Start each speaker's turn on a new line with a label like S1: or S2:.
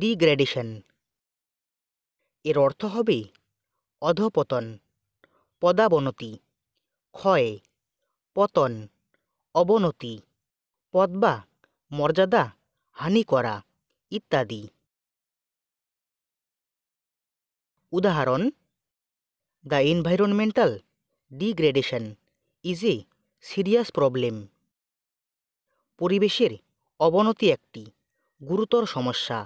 S1: degradation এর অর্থ হবে অধপতন পদাবনতি ক্ষয় পতন অবনতি পদবা মর্যাদা হানি করা ইত্যাদি উদাহরণ the environmental degradation is a serious problem পরিবেশের অবনতি একটি
S2: গুরুতর সমস্যা